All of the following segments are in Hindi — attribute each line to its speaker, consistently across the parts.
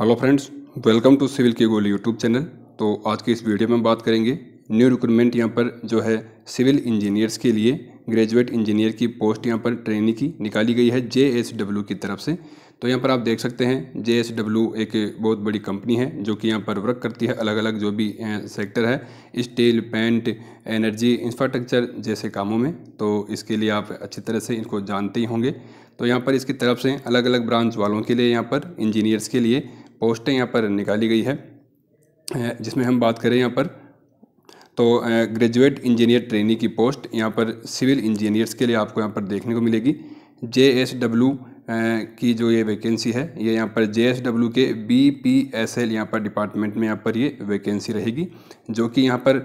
Speaker 1: hello friends welcome to civil की गोली यूट्यूब चैनल तो आज की इस वीडियो में बात करेंगे न्यू रिक्रूटमेंट यहाँ पर जो है सिविल इंजीनियर्स के लिए ग्रेजुएट इंजीनियर की पोस्ट यहाँ पर ट्रेनिंग की निकाली गई है जे एस डब्ल्यू की तरफ से तो यहाँ पर आप देख सकते हैं जे एस डब्ल्यू एक बहुत बड़ी कंपनी है जो कि यहाँ पर वर्क करती है अलग अलग जो भी सेक्टर है स्टील पेंट एनर्जी इंफ्रास्ट्रक्चर जैसे कामों में तो इसके लिए आप अच्छी तरह से इनको जानते ही होंगे तो यहाँ पर इसकी तरफ से अलग अलग ब्रांच वालों के लिए यहाँ पर इंजीनियर्स के लिए पोस्टें यहाँ पर निकाली गई है जिसमें हम बात करें यहाँ पर तो ग्रेजुएट इंजीनियर ट्रेनी की पोस्ट यहाँ पर सिविल इंजीनियर्स के लिए आपको यहाँ पर देखने को मिलेगी जे एस डब्ल्यू की जो ये वैकेंसी है ये यहाँ पर जे एस डब्ल्यू के बी पी एस एल यहाँ पर डिपार्टमेंट में यहाँ पर ये वैकेंसी रहेगी जो कि यहाँ पर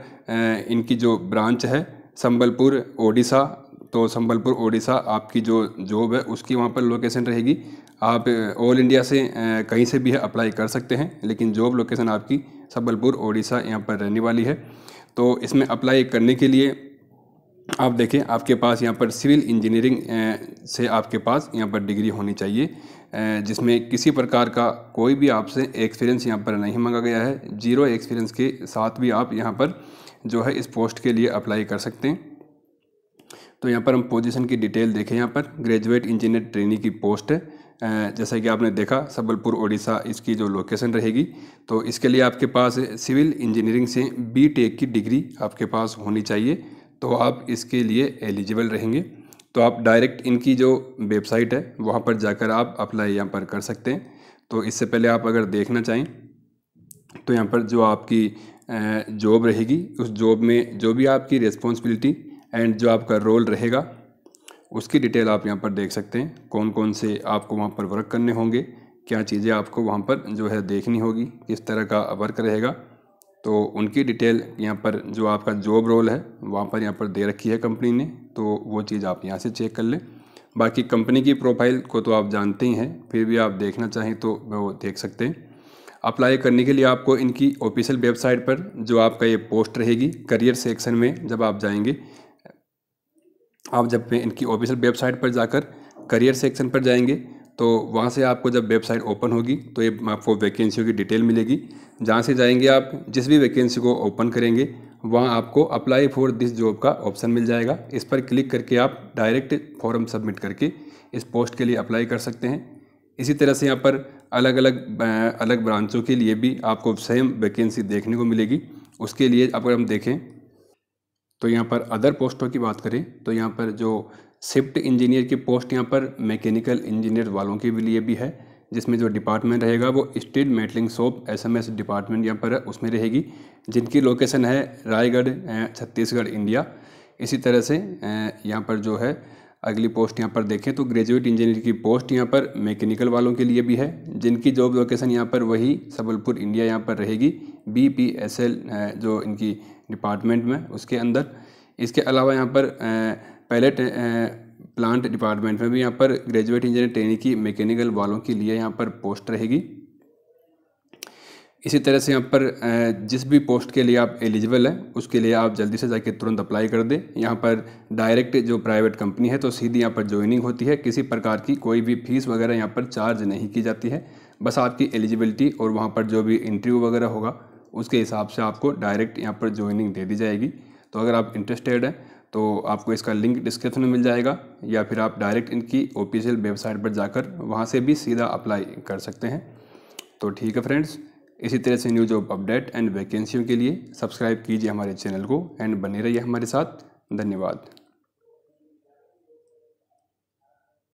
Speaker 1: इनकी जो ब्रांच है संबलपुर ओडिशा तो संबलपुर ओडिशा आपकी जो जॉब है उसकी वहाँ पर लोकेशन रहेगी आप ऑल इंडिया से कहीं से भी अप्लाई कर सकते हैं लेकिन जॉब लोकेशन आपकी सबलपुर ओडिशा यहाँ पर रहने वाली है तो इसमें अप्लाई करने के लिए आप देखें आपके पास यहाँ पर सिविल इंजीनियरिंग से आपके पास यहाँ पर डिग्री होनी चाहिए जिसमें किसी प्रकार का कोई भी आपसे एक्सपीरियंस यहाँ पर नहीं मांगा गया है जीरो एक्सपीरियंस के साथ भी आप यहाँ पर जो है इस पोस्ट के लिए अप्लाई कर सकते हैं तो यहाँ पर हम पोजीशन की डिटेल देखें यहाँ पर ग्रेजुएट इंजीनियर ट्रेनी की पोस्ट है जैसा कि आपने देखा सबलपुर ओडिशा इसकी जो लोकेशन रहेगी तो इसके लिए आपके पास सिविल इंजीनियरिंग से बी टेक की डिग्री आपके पास होनी चाहिए तो आप इसके लिए एलिजिबल रहेंगे तो आप डायरेक्ट इनकी जो वेबसाइट है वहाँ पर जाकर आप अप्लाई यहाँ पर कर सकते हैं तो इससे पहले आप अगर देखना चाहें तो यहाँ पर जो आपकी जॉब रहेगी उस जॉब में जो भी आपकी रिस्पॉन्सिबिलिटी एंड जो आपका रोल रहेगा उसकी डिटेल आप यहाँ पर देख सकते हैं कौन कौन से आपको वहाँ पर वर्क करने होंगे क्या चीज़ें आपको वहाँ पर जो है देखनी होगी किस तरह का वर्क रहेगा तो उनकी डिटेल यहाँ पर जो आपका जॉब रोल है वहाँ पर यहाँ पर दे रखी है कंपनी ने तो वो चीज़ आप यहाँ से चेक कर लें बाकी कंपनी की प्रोफाइल को तो आप जानते ही हैं फिर भी आप देखना चाहें तो वो देख सकते हैं अप्लाई करने के लिए आपको इनकी ऑफिशियल वेबसाइट पर जो आपका ये पोस्ट रहेगी करियर सेक्शन में जब आप जाएंगे आप जब इनकी ऑफिशियल वेबसाइट पर जाकर करियर सेक्शन पर जाएंगे तो वहाँ से आपको जब वेबसाइट ओपन होगी तो ये आपको वैकेंसियों की डिटेल मिलेगी जहाँ से जाएंगे आप जिस भी वैकेंसी को ओपन करेंगे वहाँ आपको अप्लाई फॉर दिस जॉब का ऑप्शन मिल जाएगा इस पर क्लिक करके आप डायरेक्ट फॉर्म सबमिट करके इस पोस्ट के लिए अप्लाई कर सकते हैं इसी तरह से यहाँ पर अलग अलग अलग ब्रांचों के लिए भी आपको सेम वैकेंसी देखने को मिलेगी उसके लिए अगर हम देखें तो यहाँ पर अदर पोस्टों की बात करें तो यहाँ पर जो शिफ्ट इंजीनियर की पोस्ट यहाँ पर मैकेनिकल इंजीनियर वालों के लिए भी है जिसमें जो डिपार्टमेंट रहेगा वो steel melting shop SMS department यहाँ पर उसमें रहेगी जिनकी लोकेशन है रायगढ़ छत्तीसगढ़ इंडिया इसी तरह से यहाँ पर जो है अगली पोस्ट यहाँ पर देखें तो ग्रेजुएट इंजीनियर की पोस्ट यहाँ पर मैकेनिकल वालों के लिए भी है जिनकी जॉब लोकेशन यहाँ पर वही सबलपुर इंडिया यहाँ पर रहेगी बी पी एस एल जो इनकी डिपार्टमेंट में उसके अंदर इसके अलावा यहाँ पर पैलेट प्लांट डिपार्टमेंट में भी यहाँ पर ग्रेजुएट इंजीनियर ट्रेनिंग की मैकेनिकल वालों के लिए यहाँ पर पोस्ट रहेगी इसी तरह से यहाँ पर जिस भी पोस्ट के लिए आप एलिजिबल हैं उसके लिए आप जल्दी से जाके तुरंत अप्लाई कर दें यहाँ पर डायरेक्ट जो प्राइवेट कंपनी है तो सीधी यहाँ पर ज्वाइनिंग होती है किसी प्रकार की कोई भी फीस वगैरह यहाँ पर चार्ज नहीं की जाती है बस आपकी एलिजिबिलिटी और वहाँ पर जो भी इंटरव्यू वगैरह होगा उसके हिसाब से आपको डायरेक्ट यहाँ पर ज्वाइनिंग दे दी जाएगी तो अगर आप इंटरेस्टेड हैं तो आपको इसका लिंक डिस्क्रिप्शन में मिल जाएगा या फिर आप डायरेक्ट इनकी ऑफिशियल वेबसाइट पर जाकर वहाँ से भी सीधा अप्लाई कर सकते हैं तो ठीक है फ्रेंड्स इसी तरह से न्यू जॉब अपडेट एंड वैकेंसियों के लिए सब्सक्राइब कीजिए हमारे चैनल को एंड बने रहिए हमारे साथ धन्यवाद